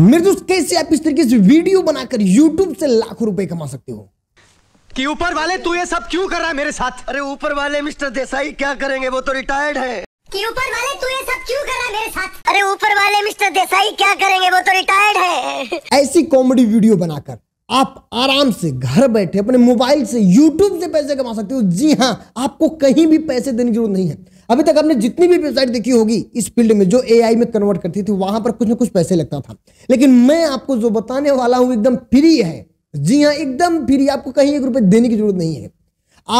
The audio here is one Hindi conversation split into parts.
मेरे दोस्त कैसे आप इस तरीके से वीडियो बनाकर यूट्यूब से लाखों रुपए कमा सकते हो कि ऊपर वाले तू ये सब क्यों कर रहा है मेरे साथ अरे ऊपर वाले मिस्टर देसाई क्या करेंगे वो तो रिटायर्ड है कि ऊपर वाले तू ये सब क्यों कर रहा है मेरे साथ अरे ऊपर वाले मिस्टर देसाई क्या करेंगे वो तो रिटायर्ड है ऐसी कॉमेडी वीडियो बनाकर आप आराम से घर बैठे अपने मोबाइल से यूट्यूब से पैसे कमा सकते हो जी हाँ आपको कहीं भी पैसे देने की जरूरत नहीं है अभी तक आपने जितनी भी वेबसाइट देखी होगी इस फील्ड में जो एआई में कन्वर्ट करती थी वहां पर कुछ ना कुछ पैसे लगता था लेकिन मैं आपको जो बताने वाला हूं एकदम फ्री है जी हाँ एकदम फ्री आपको कहीं एक रुपए देने की जरूरत नहीं है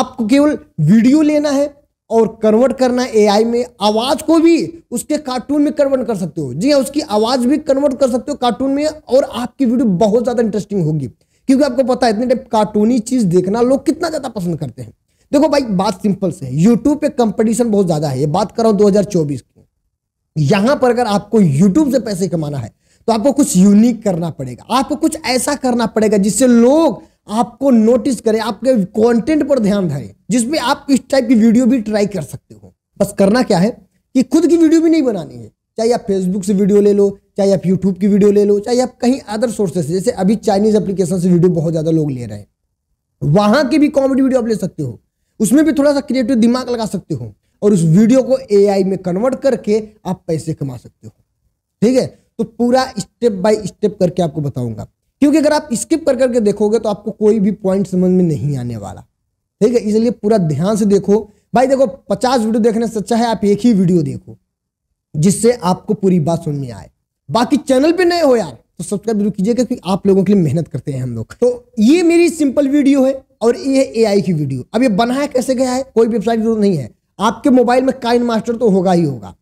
आपको केवल वीडियो लेना है और कन्वर्ट करना है एआई में आवाज को भी उसके कार्टून में कन्वर्ट कर सकते हो जी हाँ उसकी आवाज भी कन्वर्ट कर सकते हो कार्टून में और आपकी वीडियो बहुत ज्यादा इंटरेस्टिंग होगी क्योंकि आपको पता है इतने टाइप कार्टूनी चीज देखना लोग कितना ज्यादा पसंद करते हैं देखो भाई बात सिंपल से है यूट्यूब पे कंपटीशन बहुत ज्यादा है ये बात कर रहा हूं 2024 की यहां पर अगर आपको यूट्यूब से पैसे कमाना है तो आपको कुछ यूनिक करना पड़ेगा आपको कुछ ऐसा करना पड़ेगा जिससे लोग आपको नोटिस करें आपके कंटेंट पर ध्यान धरें जिसमें आप इस टाइप की वीडियो भी ट्राई कर सकते हो बस करना क्या है कि खुद की वीडियो भी नहीं बनानी है चाहे आप फेसबुक से वीडियो ले लो चाहे आप यूट्यूब की वीडियो ले लो चाहे आप कहीं अदर सोर्सेस जैसे अभी चाइनीज एप्लीकेशन से वीडियो बहुत ज़्यादा लोग ले रहे हैं वहां की भी कॉमेडी वीडियो आप ले सकते हो उसमें भी थोड़ा सा क्रिएटिव दिमाग लगा सकते हो और उस वीडियो को ए में कन्वर्ट करके आप पैसे कमा सकते हो ठीक है तो पूरा स्टेप बाय स्टेप करके आपको बताऊंगा क्योंकि अगर आप स्किप कर करके देखोगे तो आपको कोई भी पॉइंट समझ में नहीं आने वाला ठीक है इसलिए पूरा ध्यान से देखो भाई देखो पचास वीडियो देखने से अच्छा है आप एक ही वीडियो देखो जिससे आपको पूरी बात समझ में आए बाकी चैनल पे नए हो यार तो सब्सक्राइब जरूर कीजिएगा क्योंकि आप लोगों के लिए मेहनत करते हैं हम लोग तो ये मेरी सिंपल वीडियो है और ये एआई की वीडियो अब ये बनाया कैसे गया है कोई वेबसाइट जरूर नहीं है आपके मोबाइल में काइन मास्टर तो होगा ही होगा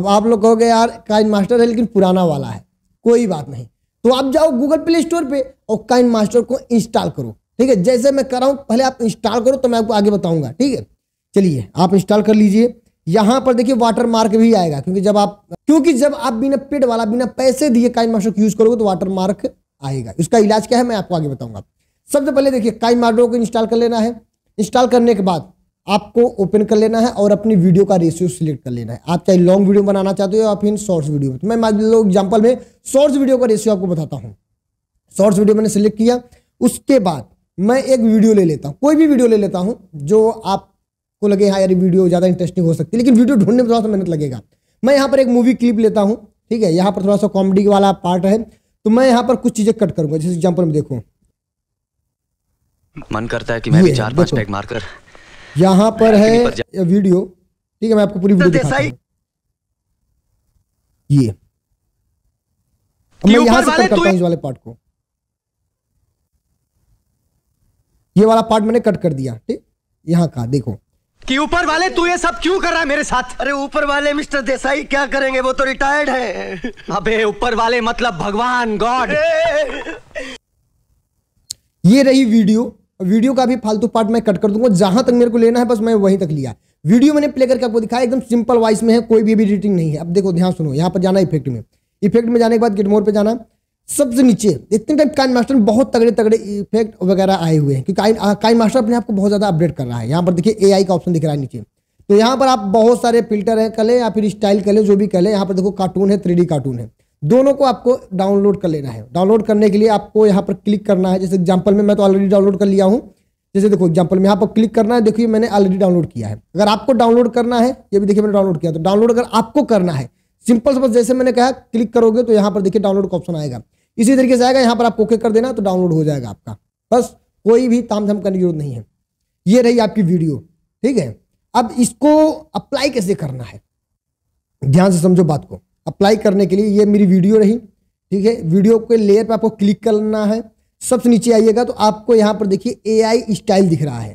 अब आप लोग कहोगे यार काइन मास्टर है लेकिन पुराना वाला है कोई बात नहीं तो आप जाओ गूगल प्ले स्टोर पे और काइन मास्टर को इंस्टॉल करो ठीक है जैसे मैं कर रहा हूँ पहले आप इंस्टॉल करो तो मैं आपको आगे बताऊंगा ठीक है चलिए आप इंस्टॉल कर लीजिए यहाँ पर देखिए वाटर मार्क भी आएगा क्योंकि जब आप क्योंकि जब आप बिना पेड वाला बिना पैसे दिए काइन मास्टर यूज करोगे तो वाटर मार्क आएगा उसका इलाज क्या है मैं आपको आगे बताऊंगा सबसे पहले देखिए काई मार्डो को इंस्टॉल कर लेना है इंस्टॉल करने के बाद आपको ओपन कर लेना है और अपनी वीडियो का रेशियो सिलेक्ट कर लेना है आप चाहे लॉन्ग वीडियो बनाना चाहते हो या फिर शॉर्ट्स वीडियो मैं मान लो एग्जाम्पल में शॉर्ट्स वीडियो का रेशियो आपको बताता हूँ शॉर्ट्स वीडियो मैंने सिलेक्ट किया उसके बाद मैं एक वीडियो ले लेता हूँ कोई भी वीडियो ले लेता हूँ जो आपको लगे हाँ यार वीडियो ज़्यादा इंटरेस्टिंग हो सकती है लेकिन वीडियो ढूंढने में थोड़ा सा मेहनत लगेगा मैं यहाँ पर एक मूवी क्लिप लेता हूँ ठीक है यहाँ पर थोड़ा सा कॉमेडी वाला पार्ट है तो मैं यहाँ पर कुछ चीज़ें कट करूँगा जैसे एग्जाम्पल में देखूँ मन करता है कि मैं भी चार पांच पैक मारकर यहाँ पर है पर वीडियो ठीक है मैं आपको पूरी तो वीडियो दिखाता हूँ ये मैं यहां से कट करता तो हूँ इस वाले पार्ट को ये वाला पार्ट मैंने कट कर दिया ठीक यहाँ का देखो कि ऊपर वाले तू ये सब क्यों कर रहा है मेरे साथ अरे ऊपर वाले मिस्टर देसाई क्या करेंगे वो तो रिटायर्ड है अबे ऊपर वाले मतलब भगवान गॉड ये रही वीडियो वीडियो का भी फालतू पार्ट मैं कट कर दूंगा जहां तक मेरे को लेना है बस मैं वहीं तक लिया वीडियो मैंने प्ले करके आपको दिखाया एकदम सिंपल वाइस में है कोई भी एडिटिंग नहीं है अब देखो ध्यान सुनो यहाँ पर जाना इफेक्ट में इफेक्ट में जाने के बाद गिटमोर पर जाना सबसे नीचे इतने टाइम काइन मास्टर में बहुत तगड़े तगड़े इफेक्ट वगैरह आए हुए हैं क्योंकि काइन मास्टर अपने आपको बहुत ज़्यादा अपडेट कर रहा है यहाँ पर देखिए ए का ऑप्शन दिख रहा है नीचे तो यहाँ पर आप बहुत सारे फिल्टर है कले या फिर स्टाइल कले जो भी कले यहाँ पर देखो कार्टून है थ्री कार्टून है दोनों को आपको डाउनलोड कर लेना है डाउनलोड करने के लिए आपको यहाँ पर क्लिक करना है जैसे एग्जाम्पल में मैं तो ऑलरेडी डाउनलोड कर लिया हूँ जैसे देखो एग्जाम्पल में यहाँ पर क्लिक करना है देखिए मैंने ऑलरेडी डाउनलोड किया है अगर आपको डाउनलोड करना है ये भी देखिए मैंने डाउनलोड किया तो डाउनलोड अगर आपको करना है सिंपल से जैसे मैंने कहा क्लिक करोगे तो यहाँ पर देखिए डाउनलोड का ऑप्शन आएगा इसी तरीके से आएगा यहाँ पर आप ओके कर देना तो डाउनलोड हो जाएगा आपका बस कोई भी ताम झाम करने की जरूरत नहीं है ये रही आपकी वीडियो ठीक है अब इसको अप्लाई कैसे करना है ध्यान से समझो बात को अप्लाई करने के लिए ये मेरी वीडियो रही ठीक है वीडियो के लेयर पर आपको क्लिक करना है सबसे नीचे आइएगा तो आपको यहाँ पर देखिए एआई स्टाइल दिख रहा है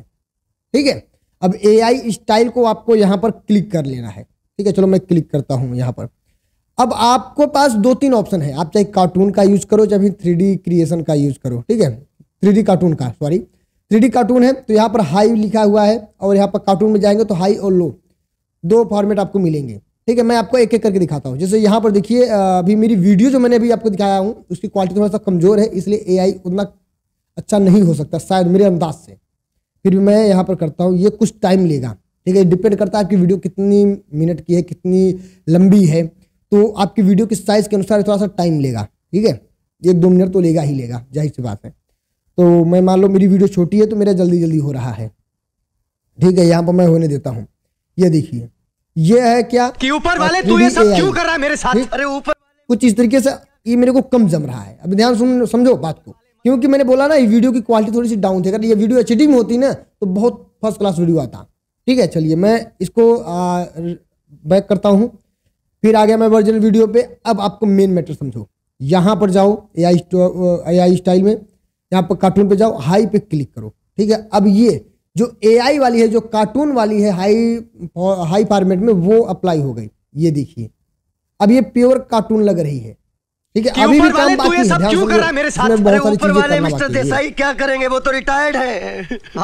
ठीक है अब एआई स्टाइल को आपको यहाँ पर क्लिक कर लेना है ठीक है चलो मैं क्लिक करता हूँ यहाँ पर अब आपको पास दो तीन ऑप्शन है आप चाहे कार्टून का यूज करो चाहे थ्री क्रिएशन का यूज करो ठीक है थ्री कार्टून का सॉरी थ्री कार्टून है तो यहाँ पर हाई लिखा हुआ है और यहाँ पर कार्टून में जाएंगे तो हाई और लो दो फॉर्मेट आपको मिलेंगे ठीक है मैं आपको एक एक करके दिखाता हूँ जैसे यहाँ पर देखिए अभी मेरी वीडियो जो मैंने अभी आपको दिखाया हूँ उसकी क्वालिटी थोड़ा सा कमज़ोर है इसलिए ए उतना अच्छा नहीं हो सकता शायद मेरे अंदाज से फिर भी मैं यहाँ पर करता हूँ ये कुछ टाइम लेगा ठीक है डिपेंड करता है आपकी वीडियो कितनी मिनट की है कितनी लंबी है तो आपकी वीडियो के साइज़ के अनुसार थोड़ा सा टाइम लेगा ठीक है एक दो मिनट तो लेगा ही लेगा जाहिर सी बात है तो मैं मान लो मेरी वीडियो छोटी है तो मेरा जल्दी जल्दी हो रहा है ठीक है यहाँ पर मैं होने देता हूँ ये देखिए ये है क्या कि ऊपर वाले तू ये सब क्यों कर रहा है मेरे साथ अरे ऊपर कुछ इस तरीके से ये मेरे को कम जम रहा है अब ध्यान सुन समझो बात को क्योंकि मैंने बोला ना ये वीडियो की क्वालिटी थोड़ी सी डाउन थी अगर ये वीडियो एच में होती ना तो बहुत फर्स्ट क्लास वीडियो आता ठीक है चलिए मैं इसको बैक करता हूँ फिर आ गया मैं वर्जिनल वीडियो पे अब आपको मेन मैटर समझो यहाँ पर जाओ ए आई स्टाइल में यहाँ पर कार्टून पे जाओ हाई पे क्लिक करो ठीक है अब ये जो एआई वाली है जो कार्टून वाली है हाई हाई फॉर्मेट में वो अप्लाई हो गई ये देखिए अब ये प्योर कार्टून लग रही है ठीक है अभी भी काम बाकी है क्यों कर रहा है मेरे साथ अरे ऊपर वाले मिस्टर देसाई क्या करेंगे वो तो रिटायर्ड है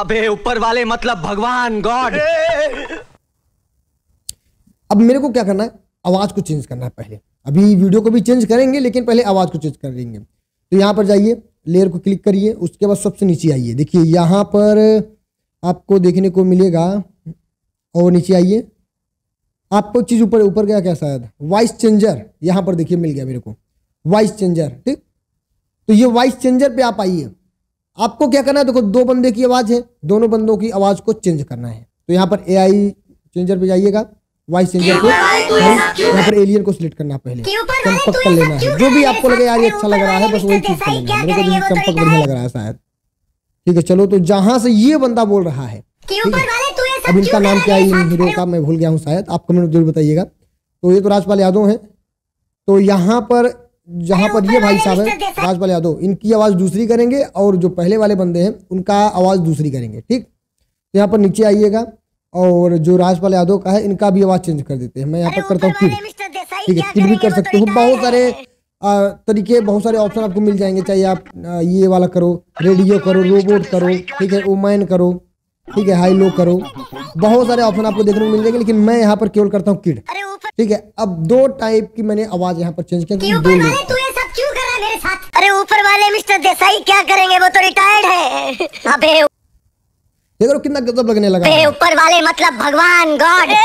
अबे ऊपर वाले मतलब भगवान गॉड अब मेरे को क्या करना है आवाज को चेंज करना है पहले अभी वीडियो को भी चेंज करेंगे लेकिन पहले आवाज को चेंज कर देंगे तो यहाँ पर जाइए लेयर को क्लिक करिए उसके बाद सबसे नीचे आइए देखिए यहाँ पर आपको देखने को मिलेगा और नीचे आइए आपको चीज़ ऊपर ऊपर गया क्या शायद वाइस चेंजर यहां पर देखिए मिल गया मेरे को वाइस चेंजर ठीक तो ये वाइस चेंजर पे आप आइए आपको क्या करना है देखो दो बंदे की आवाज़ है दोनों बंदों की आवाज़ को चेंज करना है तो यहाँ पर एआई चेंजर पे जाइएगा वाइस चेंजर पे यहाँ पर एलियन को सिलेक्ट करना पहले चंपक कर लेना है जो भी आपको लगे यार ये अच्छा लग रहा है बस वही चीज़ कर लेना चंपक तो बढ़िया लग रहा है शायद ठीक है चलो तो जहां से ये बंदा बोल रहा है अब इनका नाम क्या है इन हीरो का मैं भूल गया हूँ शायद आप कमेंट जरूर बताइएगा तो ये तो राजपाल यादव है तो यहाँ पर जहाँ पर ये भाई साहब है राजपाल यादव इनकी आवाज़ दूसरी करेंगे और जो पहले वाले बंदे हैं उनका आवाज़ दूसरी करेंगे ठीक तो यहाँ पर नीचे आइएगा और जो राजपाल यादव का है इनका भी आवाज़ चेंज कर देते हैं मैं यहाँ पर करता हूँ ठीक है फिर भी कर सकते तो हो बहुत सारे तरीके बहुत सारे ऑप्शन आपको मिल जाएंगे चाहे आप ये वाला करो रेडियो करो रोबोट करो ठीक है ओमैन करो ठीक है हाई लो करो बहुत सारे ऑप्शन आपको देखने को मिल जाएंगे लेकिन मैं यहाँ पर केवल करता हूँ किड ठीक है अब दो टाइप की मैंने आवाज यहाँ पर चेंज किया दो अरे ऊपर वाले मिस्टर देसाई क्या करेंगे वो तो रिटायर्ड है अबे देख रहे कितना गजब लगने लगा ऊपर वाले मतलब भगवान गॉड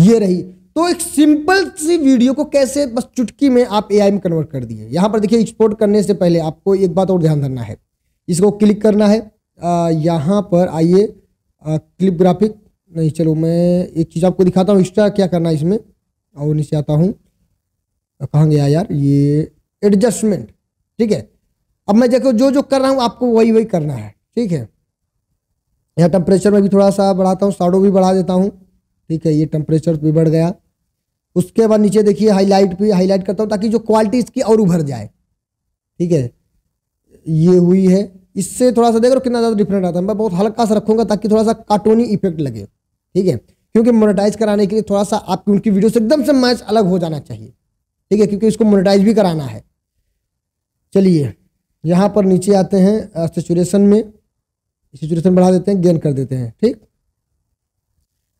ये रही तो एक सिंपल सी वीडियो को कैसे बस चुटकी में आप एआई में कन्वर्ट कर दिए यहां पर देखिए एक्सपोर्ट करने से पहले आपको एक बात और ध्यान देना है इसको क्लिक करना है यहां पर आइए क्लिप ग्राफिक नहीं चलो मैं एक चीज़ आपको दिखाता हूँ एक्स्ट्रा क्या करना है इसमें और नीचे आता हूँ कहाँ गया यार ये एडजस्टमेंट ठीक है अब मैं देखो जो जो कर रहा हूँ आपको वही वही करना है ठीक है यहाँ टेम्परेचर में भी थोड़ा सा बढ़ाता हूँ साड़ो भी बढ़ा देता हूँ ठीक है ये टेम्परेचर भी बढ़ गया उसके बाद नीचे देखिए हाईलाइट पे हाईलाइट करता हूँ ताकि जो क्वालिटी इसकी और उभर जाए ठीक है ये हुई है इससे थोड़ा सा देख लो कितना ज़्यादा डिफरेंट आता है मैं बहुत हल्का सा रखूँगा ताकि थोड़ा सा कार्टूनी इफेक्ट लगे ठीक है क्योंकि मोनेटाइज कराने के लिए थोड़ा सा आपकी उनकी वीडियो से एकदम से मैच अलग हो जाना चाहिए ठीक है क्योंकि इसको मोनेटाइज भी कराना है चलिए यहाँ पर नीचे आते हैं सेचुरेशन में सेचुरेशन बढ़ा देते हैं गेन कर देते हैं ठीक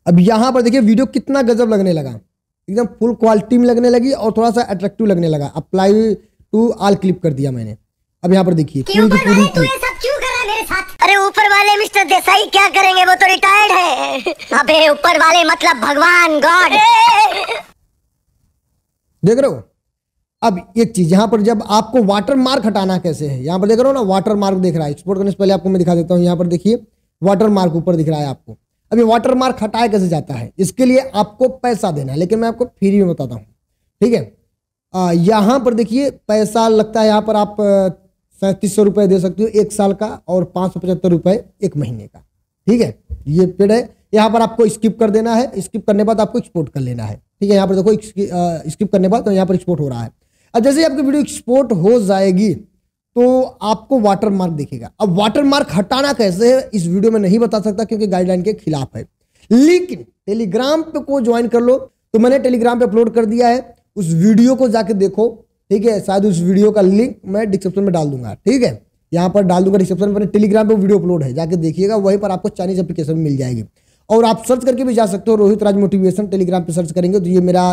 अब यहाँ पर देखिए वीडियो कितना गजब लगने लगा एकदम फुल क्वालिटी में लगने लगी और थोड़ा सा अट्रैक्टिव लगने लगा अप्लाई टू आल क्लिप कर दिया मैंने अब यहाँ पर देखिए पूरी की अरे ऊपर वाले मिस्टर देसाई क्या करेंगे वो तो रिटायर्ड है अबे ऊपर वाले मतलब भगवान गॉड देख रहे हो अब एक चीज यहाँ पर जब आपको वाटर मार्क हटाना कैसे है यहाँ पर देख रहे हो ना वाटर मार्क दिख रहा है एक्सपोर्ट करने से पहले आपको मैं दिखा देता हूँ यहाँ पर देखिए वाटर मार्क ऊपर दिख रहा है आपको अभी वाटर मार्क हटाया कैसे जाता है इसके लिए आपको पैसा देना है लेकिन मैं आपको फ्री में बताता हूँ ठीक है यहाँ पर देखिए पैसा लगता है यहाँ पर आप सैंतीस सौ रुपये दे सकते हो एक साल का और पाँच सौ पचहत्तर रुपये एक महीने का ठीक है ये पेड है यहाँ पर आपको स्किप कर देना है स्किप करने बाद आपको एक्सपोर्ट कर लेना है ठीक है यहाँ पर देखो स्किप करने बाद तो यहाँ पर एक्सपोर्ट हो रहा है अब अच्छा, जैसे आपकी वीडियो एक्सपोर्ट हो जाएगी तो आपको वाटर मार्क दिखेगा अब वाटर मार्क हटाना कैसे है इस वीडियो में नहीं बता सकता क्योंकि गाइडलाइन के खिलाफ है लेकिन टेलीग्राम पे को ज्वाइन कर लो तो मैंने टेलीग्राम पे अपलोड कर दिया है उस वीडियो को जाके देखो ठीक है शायद उस वीडियो का लिंक मैं डिस्क्रिप्शन में डाल दूंगा ठीक है यहाँ पर डाल दूंगा डिस्क्रिप्शन पर टेलीग्राम पर वीडियो अपलोड है जाके देखिएगा वहीं पर आपको चाइनीज एप्लीकेशन मिल जाएगी और आप सर्च करके भी जा सकते हो रोहित राज मोटिवेशन टेलीग्राम पे सर्च करेंगे तो ये मेरा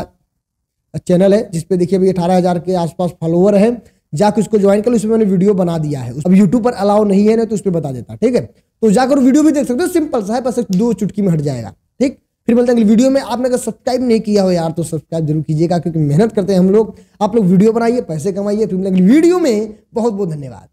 चैनल है जिसपे देखिए अभी अठारह के आसपास फॉलोअर है जाकर उसको ज्वाइन कर लो उसमें मैंने वीडियो बना दिया है अब यूट्यूब पर अलाउ नहीं है ना तो उस पर बता देता ठीक है तो जाकर वीडियो भी देख सकते हो सिंपल सा है बस दो चुटकी में हट जाएगा ठीक फिर मिलते हैं वीडियो में आपने अगर सब्सक्राइब नहीं किया हो यार तो सब्सक्राइब जरूर कीजिएगा क्योंकि मेहनत करते हैं हम लोग आप लोग वीडियो बनाइए पैसे कमाइए फिर बोलते वीडियो में बहुत बहुत धन्यवाद